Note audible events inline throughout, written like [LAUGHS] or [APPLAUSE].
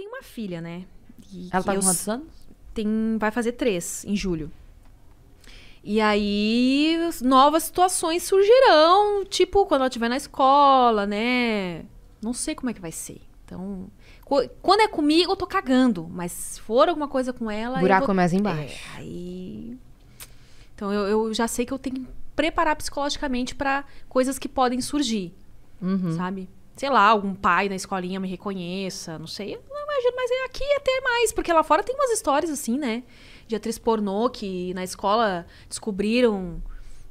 tem uma filha, né? E, ela tá com quantos anos? Tem, vai fazer três em julho. E aí, novas situações surgirão, tipo quando ela estiver na escola, né? Não sei como é que vai ser. Então, quando é comigo, eu tô cagando. Mas se for alguma coisa com ela. buraco vou... mais embaixo. É, aí. Então, eu, eu já sei que eu tenho que preparar psicologicamente para coisas que podem surgir. Uhum. Sabe? Sei lá, algum pai na escolinha me reconheça, não sei imagino, mas é aqui até mais, porque lá fora tem umas histórias assim, né? De atriz pornô que na escola descobriram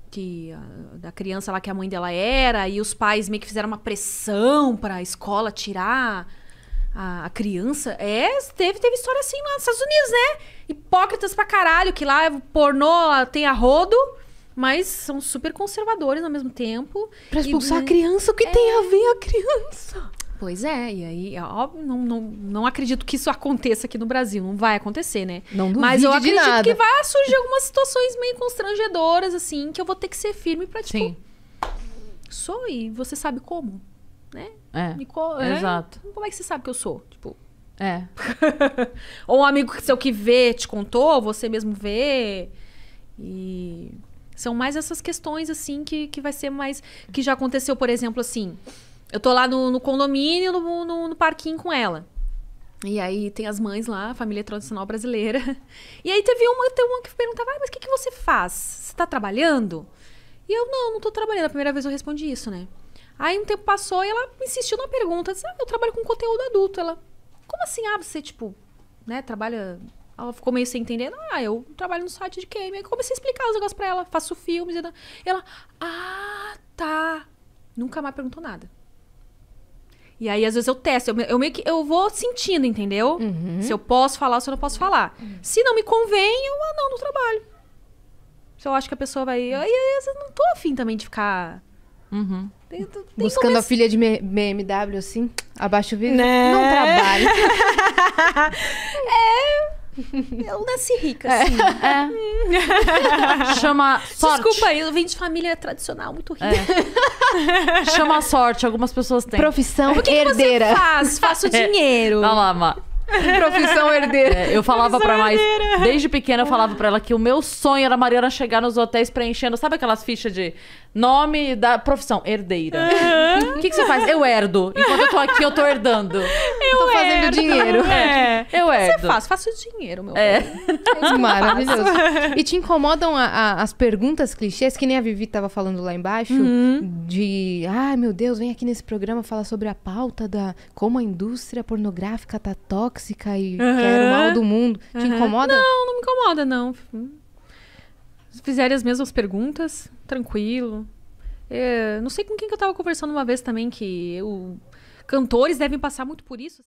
que a, da criança lá que a mãe dela era e os pais meio que fizeram uma pressão para a escola tirar a, a, criança. É, teve, teve história assim lá nos Estados Unidos, né? Hipócritas pra caralho, que lá é pornô tem a rodo, mas são super conservadores ao mesmo tempo. Pra expulsar e, a né criança, o que é... tem a é. ver a criança? Pois é, e aí, é ó, não, não, não acredito que isso aconteça aqui no Brasil, não vai acontecer, né? Não Mas eu acredito nada. que vai surgir algumas situações meio constrangedoras, assim, que eu vou ter que ser firme pra, tipo, Sim. sou e você sabe como, né? É, é? exato. Como é que você sabe que eu sou? Tipo... É. [LAUGHS] Ou um amigo seu que vê, te contou, você mesmo vê, e... São mais essas questões, assim, que, que vai ser mais... Que já aconteceu, por exemplo, assim eu tô lá no, no condomínio, no, no, no, parquinho com ela. E aí tem as mães lá, família tradicional brasileira. [LAUGHS] E aí teve uma, teve uma que perguntava, ah, mas o que, que você faz? Você tá trabalhando? E eu, não, não tô trabalhando. A primeira vez eu respondi isso, né? Aí um tempo passou e ela insistiu na pergunta. Disse, ah, eu trabalho com conteúdo adulto. Ela, como assim? Ah, você, tipo, né, trabalha... Ela ficou meio sem entender. Ah, eu trabalho no site de game. Aí comecei a explicar os negócios pra ela. Faço filmes. E ela, ah, tá. Nunca mais perguntou nada. E aí, às vezes, eu testo. Eu, eu meio que eu vou sentindo, entendeu? Uhum. Se eu posso falar ou se eu não posso falar. Uhum. Se não me convém, eu ah, não no trabalho. Se eu acho que a pessoa vai. Aí, eu não tô afim também de ficar. Uhum. Tem, tem Buscando a filha de BMW assim, abaixo o vidro. Né? Não trabalho. [LAUGHS] é, [LAUGHS] Eu nasci rica, é. assim. É. é. [LAUGHS] Chama sorte. Desculpa aí, eu venho de família tradicional, muito rica. É. Chama sorte, algumas pessoas têm. Profissão o que herdeira. Que você faz? Faço é. dinheiro. Não, lá, Má. Profissão herdeira. É, eu falava para mais. Desde pequena eu falava para ela que o meu sonho era a Mariana chegar nos hotéis preenchendo, sabe aquelas fichas de nome da profissão herdeira. O uhum. que, que você faz? Eu herdo. Enquanto eu tô aqui, eu tô herdando. Eu fazendo dinheiro. É. [LAUGHS] Eu é. Você faz, faço dinheiro, meu é. [LAUGHS] é. Maravilhoso. E te incomodam a, a, as perguntas clichês, que nem a Vivi tava falando lá embaixo, uhum. de, ai ah, meu Deus, vem aqui nesse programa falar sobre a pauta da como a indústria pornográfica tá tóxica e uhum. quer o mal uhum. do mundo. Uhum. Te incomoda? Não, não me incomoda, não. Se fizerem as mesmas perguntas, tranquilo. É, não sei com quem que eu tava conversando uma vez também que o, cantores devem passar muito por isso.